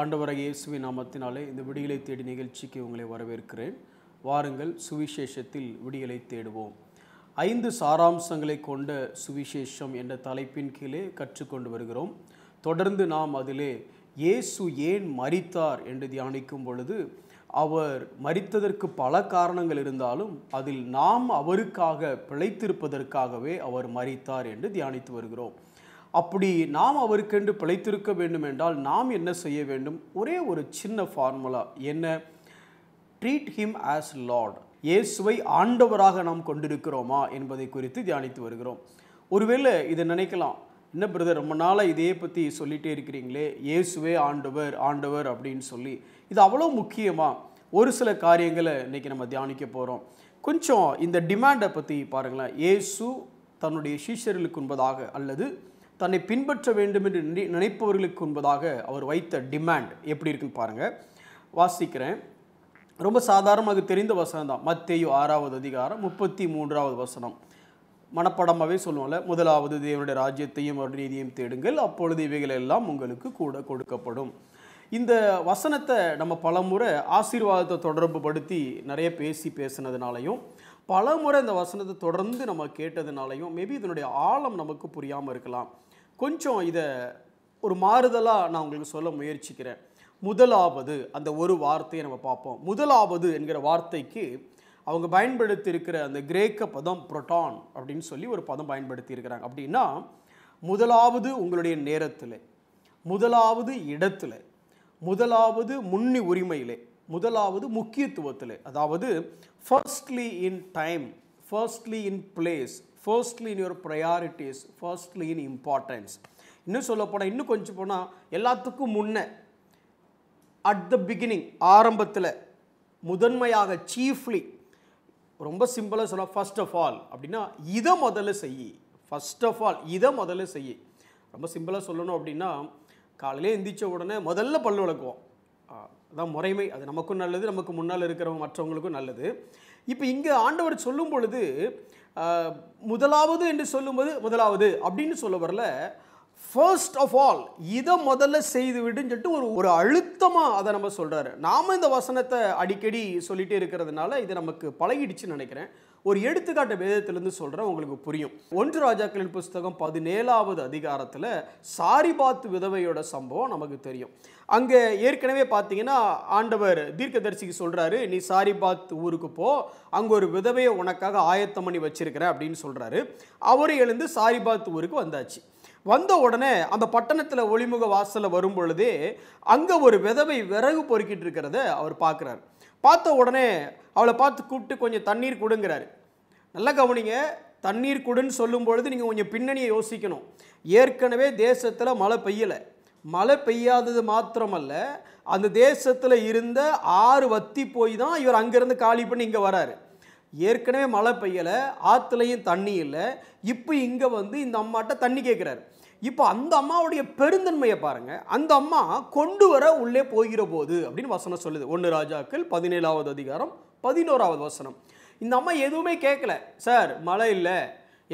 ஆண்டவராக இயேசுவின் நாமத்தினாலே இந்த விடியலை தேடி நிகழ்ச்சிக்கு உங்களை வரவேற்கிறேன் வாருங்கள் சுவிசேஷத்தில் விடியலை தேடுவோம் ஐந்து சாராம்சங்களை கொண்ட சுவிசேஷம் என்ற தலைப்பின் கீழே கற்றுக்கொண்டு வருகிறோம் தொடர்ந்து நாம் அதிலே இயேசு ஏன் மறித்தார் என்று தியானிக்கும் பொழுது அவர் மறித்ததற்கு பல காரணங்கள் இருந்தாலும் அதில் நாம் அவருக்காக பிழைத்திருப்பதற்காகவே அவர் மறித்தார் என்று தியானித்து வருகிறோம் அப்படி நாம் அவருக்கென்று பிழைத்திருக்க வேண்டும் என்றால் நாம் என்ன செய்ய வேண்டும் ஒரே ஒரு சின்ன ஃபார்முலா என்ன ட்ரீட் ஹிம் ஆஸ் லார்ட் இயேசுவை ஆண்டவராக நாம் கொண்டிருக்கிறோமா என்பதை குறித்து தியானித்து வருகிறோம் ஒருவேளை இதை நினைக்கலாம் என்ன பிரதர் ரொம்ப நாளாக இதே பற்றி சொல்லிகிட்டே இருக்கிறீங்களே இயேசுவே ஆண்டவர் ஆண்டவர் அப்படின்னு சொல்லி இது அவ்வளோ முக்கியமாக ஒரு சில காரியங்களை இன்றைக்கி நம்ம தியானிக்க போகிறோம் கொஞ்சம் இந்த டிமாண்டை பற்றி பாருங்களேன் இயேசு தன்னுடைய சீஷர்களுக்கு உண்பதாக அல்லது தன்னை பின்பற்ற வேண்டும் என்று நினை நினைப்பவர்களுக்கு என்பதாக அவர் வைத்த டிமாண்ட் எப்படி இருக்குன்னு பாருங்கள் வாசிக்கிறேன் ரொம்ப சாதாரணமாக தெரிந்த வசனம் தான் மத்தேயு ஆறாவது அதிகாரம் முப்பத்தி மூன்றாவது வசனம் மனப்படமாகவே சொல்லுவோம்ல முதலாவது தேவனுடைய ராஜ்யத்தையும் அவருடைய தேடுங்கள் அப்பொழுது இவைகள் எல்லாம் உங்களுக்கு கூட கொடுக்கப்படும் இந்த வசனத்தை நம்ம பலமுறை ஆசீர்வாதத்தை தொடர்பு படுத்தி நிறைய பேசி பேசினதுனாலையும் பலமுறை இந்த வசனத்தை தொடர்ந்து நம்ம கேட்டதுனாலையும் மேபி இதனுடைய ஆழம் நமக்கு புரியாமல் இருக்கலாம் கொஞ்சம் இதை ஒரு மாறுதலாக நான் உங்களுக்கு சொல்ல முயற்சிக்கிறேன் முதலாவது அந்த ஒரு வார்த்தையை நம்ம பார்ப்போம் முதலாவது என்கிற வார்த்தைக்கு அவங்க பயன்படுத்தி இருக்கிற அந்த கிரேக்க பதம் புரோட்டான் அப்படின்னு சொல்லி ஒரு பதம் பயன்படுத்தி இருக்கிறாங்க அப்படின்னா முதலாவது உங்களுடைய நேரத்தில் முதலாவது இடத்துல முதலாவது முன்னி உரிமையிலே முதலாவது முக்கியத்துவத்தில் அதாவது firstly in time firstly in place firstly in your priorities firstly in importance இன்னும் சொல்ல போனால் இன்னும் கொஞ்சம் போனால் எல்லாத்துக்கும் முன்னே அட் த பிகினிங் ஆரம்பத்தில் முதன்மையாக சீஃப்லி ரொம்ப சிம்பிளாக சொன்னால் ஃபஸ்ட் ஆஃப் ஆல் அப்படின்னா இதை முதல்ல செய் ஃபஸ்ட் ஆஃப் ஆல் இதை முதல்ல செய் ரொம்ப சிம்பிளாக சொல்லணும் அப்படின்னா காலையிலே எந்திரிச்ச உடனே முதல்ல பல் விளக்குவோம் அதான் முறைமை அது நமக்கும் நல்லது நமக்கு முன்னால் இருக்கிறவங்க மற்றவங்களுக்கும் நல்லது இப்போ இங்கே ஆண்டவர் சொல்லும் பொழுது முதலாவது என்று சொல்லும்போது முதலாவது அப்படின்னு சொல்ல வரல ஃபர்ஸ்ட் ஆஃப் ஆல் இதை முதல்ல செய்து விடுன்னு சொல்லிட்டு ஒரு ஒரு அழுத்தமாக அதை நம்ம சொல்கிறாரு நாம் இந்த வசனத்தை அடிக்கடி சொல்லிகிட்டே இருக்கிறதுனால இதை நமக்கு பழகிடுச்சுன்னு நினைக்கிறேன் ஒரு எடுத்துக்காட்டு வேதத்திலிருந்து சொல்கிறேன் உங்களுக்கு புரியும் ஒன்று ராஜாக்களின் புஸ்தகம் பதினேழாவது அதிகாரத்தில் சாரிபாத்து விதவையோட சம்பவம் நமக்கு தெரியும் அங்கே ஏற்கனவே பார்த்தீங்கன்னா ஆண்டவர் தீர்க்கதரிசிக்கு சொல்கிறாரு நீ சாரிபாத் ஊருக்கு போ அங்கே ஒரு விதவையை உனக்காக ஆயத்தம் பண்ணி வச்சிருக்கிறேன் அப்படின்னு சொல்கிறாரு அவர் எழுந்து சாரிபாத் ஊருக்கு வந்தாச்சு வந்த உடனே அந்த பட்டணத்தில் ஒளிமுக வாசலில் வரும் பொழுதே அங்கே ஒரு விதவை விறகு பொறுக்கிட்டு இருக்கிறத அவர் பார்க்குறாரு பார்த்த உடனே அவளை பார்த்து கூப்பிட்டு கொஞ்சம் தண்ணீர் கொடுங்கிறாரு நல்லா கவனிங்க தண்ணீர் கொடுன்னு சொல்லும் பொழுது நீங்கள் கொஞ்சம் பின்னணியை யோசிக்கணும் ஏற்கனவே தேசத்தில் மழை பெய்யலை மழை பெய்யாதது மாத்திரமல்ல அந்த தேசத்தில் இருந்த ஆறு வத்தி போய் தான் இவர் அங்கேருந்து காலி பண்ணி இங்கே வராரு ஏற்கனவே மழை பெய்யலை ஆற்றுலையும் தண்ணி இல்லை இப்போ இங்கே வந்து இந்த அம்மாட்ட தண்ணி கேட்குறாரு இப்போ அந்த அம்மாவுடைய பெருந்தன்மையை பாருங்கள் அந்த அம்மா கொண்டு வர உள்ளே போகிற போது அப்படின்னு வசனம் சொல்லுது ஒன்று ராஜாக்கள் பதினேழாவது அதிகாரம் பதினோராவது வசனம் இந்த அம்மா எதுவுமே கேட்கல சார் மழை இல்லை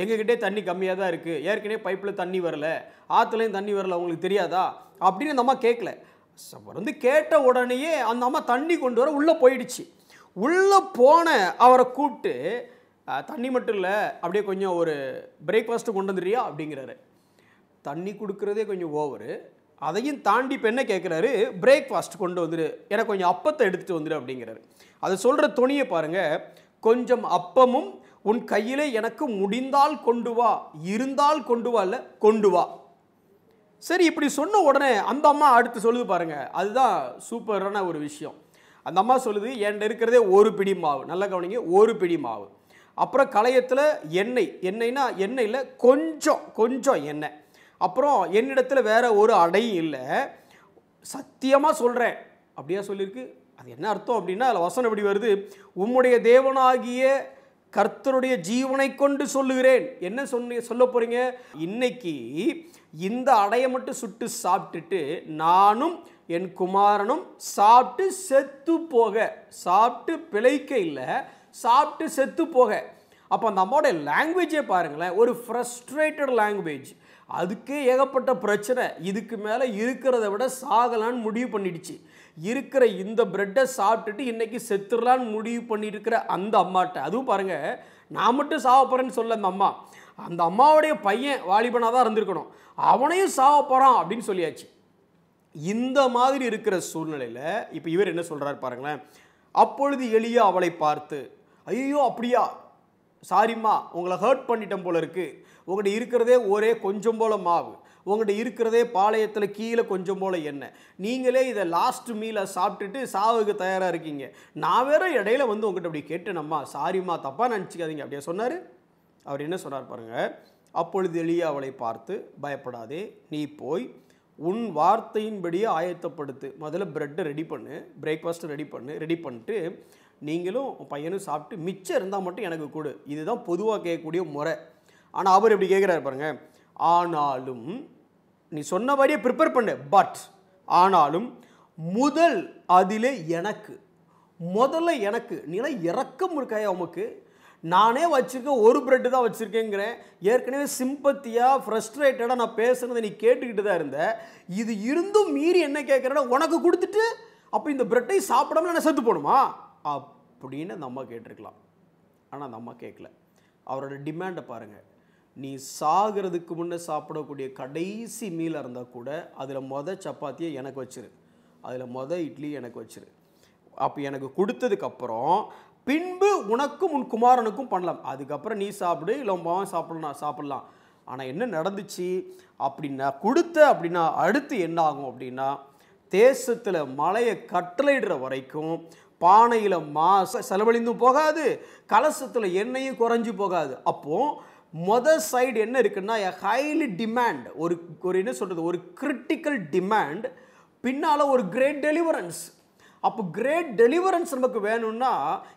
எங்ககிட்டே தண்ணி கம்மியாக தான் இருக்குது ஏற்கனவே பைப்பில் தண்ணி வரல ஆற்றுலையும் தண்ணி வரல உங்களுக்கு தெரியாதா அப்படின்னு அந்த அம்மா கேட்கல வந்து கேட்ட உடனேயே அந்த அம்மா தண்ணி கொண்டு வர உள்ளே போயிடுச்சு உள்ளே போன அவரை கூப்பிட்டு தண்ணி மட்டும் இல்லை அப்படியே கொஞ்சம் ஒரு பிரேக்ஃபாஸ்ட்டு கொண்டு வந்துடுறியா அப்படிங்கிறாரு தண்ணி கொடுக்குறதே கொஞ்சம் ஓவரு அதையும் தாண்டி இப்போ என்ன கேட்குறாரு பிரேக்ஃபாஸ்ட் கொண்டு வந்துடு எனக்கு கொஞ்சம் அப்பத்தை எடுத்துகிட்டு வந்துடு அப்படிங்கிறாரு அது சொல்கிற துணியை பாருங்கள் கொஞ்சம் அப்பமும் உன் கையிலே எனக்கு முடிந்தால் கொண்டு வா இருந்தால் கொண்டு வா இல்லை கொண்டு வா சரி இப்படி சொன்ன உடனே அந்த அம்மா அடுத்து சொல்லுது பாருங்கள் அதுதான் சூப்பரான ஒரு விஷயம் அந்த அம்மா சொல்லுது என்ன இருக்கிறதே ஒரு பிடி மாவு நல்லா கவனிங்க ஒரு பிடி மாவு அப்புறம் களையத்தில் எண்ணெய் எண்ணெய்னா எண்ணெயில் கொஞ்சம் கொஞ்சம் எண்ணெய் அப்புறம் என்னிடத்தில் வேற ஒரு அடையும் இல்லை சத்தியமாக சொல்கிறேன் அப்படியா சொல்லியிருக்கு அது என்ன அர்த்தம் அப்படின்னா அதில் வசனம் எப்படி வருது உம்முடைய தேவனாகிய கர்த்தருடைய ஜீவனை கொண்டு சொல்லுகிறேன் என்ன சொன்ன சொல்ல போகிறீங்க இன்னைக்கு இந்த அடையை மட்டும் சுட்டு சாப்பிட்டுட்டு நானும் என் குமாரனும் சாப்பிட்டு செத்து போக சாப்பிட்டு பிழைக்க இல்லை சாப்பிட்டு செத்து போக அப்போ அந்த அம்மாவோடைய லாங்குவேஜே பாருங்களேன் ஒரு ஃப்ரஸ்ட்ரேட்டட் லாங்குவேஜ் அதுக்கே ஏகப்பட்ட பிரச்சனை இதுக்கு மேலே இருக்கிறத விட சாகலான்னு முடிவு பண்ணிடுச்சு இருக்கிற இந்த பிரெட்டை சாப்பிட்டுட்டு இன்றைக்கி செத்துடலான்னு முடிவு பண்ணியிருக்கிற அந்த அம்மாட்ட அதுவும் பாருங்கள் நான் மட்டும் சாக சொல்ல அந்த அம்மா அந்த அம்மாவுடைய பையன் வாலிபனாக தான் இருந்திருக்கணும் அவனையும் சாகப்போகிறான் அப்படின்னு சொல்லியாச்சு இந்த மாதிரி இருக்கிற சூழ்நிலையில் இப்போ இவர் என்ன சொல்கிறார் பாருங்களேன் அப்பொழுது எளிய அவளை பார்த்து ஐயோ அப்படியா சாரிம்மா உங்களை ஹர்ட் பண்ணிட்டேன் போல இருக்குது உங்கள்கிட்ட இருக்கிறதே ஒரே கொஞ்சம் போல் மாவு உங்கள்கிட்ட இருக்கிறதே பாளையத்தில் கீழே கொஞ்சம் போல் எண்ணெய் நீங்களே இதை லாஸ்ட் மீலை சாப்பிட்டுட்டு சாவுக்கு தயாராக இருக்கீங்க நான் வேற இடையில வந்து உங்கள்கிட்ட அப்படி கேட்டேனம்மா சாரிம்மா தப்பாக நினச்சிக்காதீங்க அப்படியே சொன்னார் அவர் என்ன சொன்னார் பாருங்கள் அப்பொழுது எளிய அவளை பார்த்து பயப்படாதே நீ போய் உன் வார்த்தையின்படியே ஆயத்தப்படுத்து முதல்ல ப்ரெட்டை ரெடி பண்ணு பிரேக்ஃபாஸ்ட்டை ரெடி பண்ணு ரெடி பண்ணிட்டு நீங்களும் பையனும் சாப்பிட்டு மிச்சம் இருந்தால் மட்டும் எனக்கு கொடு இதுதான் பொதுவாக கேட்கக்கூடிய முறை ஆனால் அவர் இப்படி கேட்குறாரு பாருங்க ஆனாலும் நீ சொன்னபடியே ப்ரிப்பேர் பண்ணு பட் ஆனாலும் முதல் அதிலே எனக்கு முதல்ல எனக்கு நீலாம் இறக்கம் இருக்காய் உமக்கு நானே வச்சுருக்கேன் ஒரு பிரெட்டு தான் வச்சுருக்கேங்கிறேன் ஏற்கனவே சிம்பத்தியாக ஃப்ரஸ்ட்ரேட்டடாக நான் பேசுனதை நீ கேட்டுக்கிட்டு தான் இருந்த இது இருந்தும் மீறி என்ன கேட்குறேன்னா உனக்கு கொடுத்துட்டு அப்போ இந்த பிரெட்டை சாப்பிடாம நான் செத்து போகணுமா அப்படின்னு நம்ம கேட்டிருக்கலாம் ஆனால் நம்ம அம்மா கேட்கல அவரோட டிமாண்டை பாருங்கள் நீ சாகிறதுக்கு முன்னே சாப்பிடக்கூடிய கடைசி மீலாக இருந்தால் கூட அதில் மொதல் சப்பாத்தியை எனக்கு வச்சிரு அதில் மொதல் இட்லி எனக்கு வச்சிரு அப்போ எனக்கு கொடுத்ததுக்கப்புறம் பின்பு உனக்கும் உன் குமாரனுக்கும் பண்ணலாம் அதுக்கப்புறம் நீ சாப்பிடு இல்லை உன் சாப்பிடலாம் சாப்பிட்லாம் ஆனால் என்ன நடந்துச்சு அப்படின்னா கொடுத்த அப்படின்னா அடுத்து என்ன ஆகும் அப்படின்னா தேசத்தில் மலையை கட்டளையிடுற வரைக்கும் பானையில் மா செலவழிந்தும் போகாது கலசத்தில் எண்ணெயும் குறைஞ்சி போகாது அப்போது மொதல் சைடு என்ன இருக்குன்னா ஹைலி டிமாண்ட் ஒரு ஒரு என்ன சொல்கிறது ஒரு கிரிட்டிக்கல் டிமாண்ட் பின்னால் ஒரு கிரேட் டெலிவரன்ஸ் அப்போ கிரேட் டெலிவரன்ஸ் நமக்கு வேணும்னா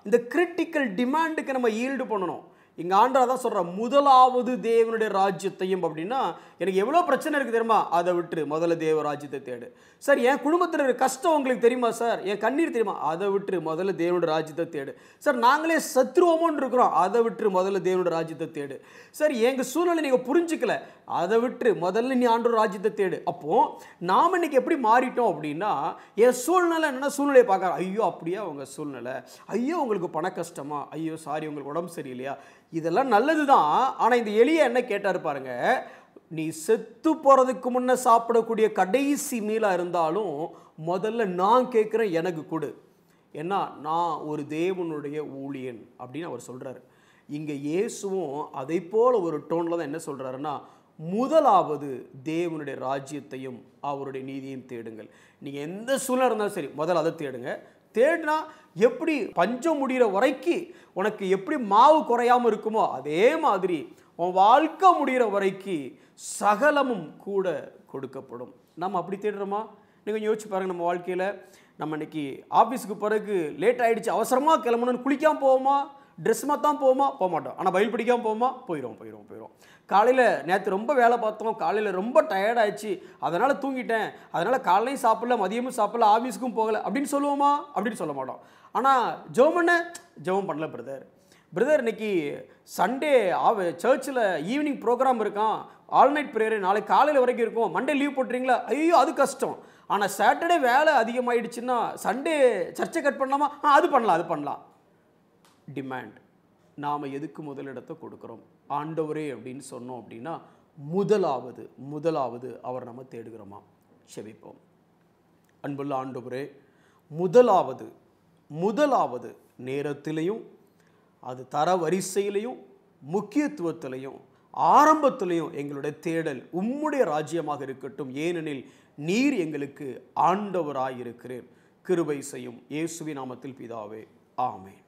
இந்த கிரிட்டிக்கல் டிமாண்டுக்கு நம்ம ஈல்டு பண்ணணும் இங்கே ஆண்டா தான் சொல்கிற முதலாவது தேவனுடைய ராஜ்யத்தையும் அப்படின்னா எனக்கு எவ்வளோ பிரச்சனை இருக்குது தெரியுமா அதை விட்டு முதல்ல தேவ ராஜ்யத்தை தேடு சார் என் குடும்பத்தில் இருக்கிற கஷ்டம் உங்களுக்கு தெரியுமா சார் என் கண்ணீர் தெரியுமா அதை விட்டு முதல்ல தேவனுடைய ராஜ்யத்தை தேடு சார் நாங்களே சத்ருவமோன்னு இருக்கிறோம் அதை விட்டு முதல்ல தேவனுடைய ராஜ்யத்தை தேடு சார் எங்கள் சூழ்நிலை நீங்கள் புரிஞ்சுக்கல அதை விட்டு முதல்ல நீ ஆண்டு ராஜ்யத்தை தேடு அப்போது நாம் இன்னைக்கு எப்படி மாறிட்டோம் அப்படின்னா என் சூழ்நிலை என்னென்ன சூழ்நிலையை பார்க்குறோம் ஐயோ அப்படியே அவங்க சூழ்நிலை ஐயோ உங்களுக்கு பண கஷ்டமா ஐயோ சாரி உங்களுக்கு உடம்பு சரியில்லையா இதெல்லாம் நல்லது தான் ஆனால் இந்த எளிய என்ன கேட்டார் பாருங்க நீ செத்து போகிறதுக்கு முன்னே சாப்பிடக்கூடிய கடைசி மீலாக இருந்தாலும் முதல்ல நான் கேட்குறேன் எனக்கு கொடு ஏன்னா நான் ஒரு தேவனுடைய ஊழியன் அப்படின்னு அவர் சொல்கிறாரு இங்கே இயேசுவும் அதை போல் ஒரு டோனில் தான் என்ன சொல்கிறாருன்னா முதலாவது தேவனுடைய ராஜ்யத்தையும் அவருடைய நீதியையும் தேடுங்கள் நீங்கள் எந்த சூழ்நிலை இருந்தாலும் சரி முதல்ல அதை தேடுங்கள் தேடினா எப்படி பஞ்சம் முடிகிற வரைக்கு உனக்கு எப்படி மாவு குறையாமல் இருக்குமோ அதே மாதிரி உன் வாழ்க்கை முடிகிற வரைக்கு சகலமும் கூட கொடுக்கப்படும் நம்ம அப்படி தேடுறோமா நீங்கள் கொஞ்சம் யோசிச்சு பாருங்கள் நம்ம வாழ்க்கையில் நம்ம இன்றைக்கி ஆஃபீஸுக்கு பிறகு லேட் ஆகிடுச்சு அவசரமாக கிளம்பணும்னு குளிக்காமல் போவோமா ட்ரெஸ் மாத்தான் போவோமா போக மாட்டோம் ஆனால் பயில் பிடிக்காமல் போவோமா போயிடும் போயிடும் போயிடும் காலையில் நேற்று ரொம்ப வேலை பார்த்தோம் காலையில் ரொம்ப டயர்டாகிடுச்சு அதனால் தூங்கிட்டேன் அதனால் காலையும் சாப்பிடல மதியமும் சாப்பிடல ஆஃபீஸுக்கும் போகலை அப்படின்னு சொல்லுவோமா அப்படின்னு சொல்ல மாட்டோம் ஆனால் ஜெபம் பண்ண ஜெபம் பண்ணல பிரதர் பிரதர் இன்னைக்கு சண்டே ஆவ சர்ச்சில் ஈவினிங் ப்ரோக்ராம் இருக்கான் ஆல் நைட் ப்ரேயர் நாளைக்கு காலையில் வரைக்கும் இருக்கும் மண்டே லீவ் போட்டுறீங்களா ஐயோ அது கஷ்டம் ஆனால் சாட்டர்டே வேலை அதிகமாகிடுச்சுன்னா சண்டே சர்ச்சை கட் பண்ணலாமா ஆ அது பண்ணலாம் அது பண்ணலாம் டிமாண்ட் நாம் எதுக்கு முதலிடத்தை கொடுக்குறோம் ஆண்டவரே அப்படின்னு சொன்னோம் அப்படின்னா முதலாவது முதலாவது அவர் நம்ம தேடுகிறோமா செவிப்போம் அன்புள்ள ஆண்டவரே முதலாவது முதலாவது நேரத்திலையும் அது தர வரிசையிலையும் முக்கியத்துவத்திலையும் ஆரம்பத்திலையும் எங்களுடைய தேடல் உம்முடைய ராஜ்யமாக இருக்கட்டும் ஏனெனில் நீர் எங்களுக்கு ஆண்டவராயிருக்கிறேன் கிருபை செய்யும் இயேசுவி நாமத்தில் பிதாவே ஆமேன்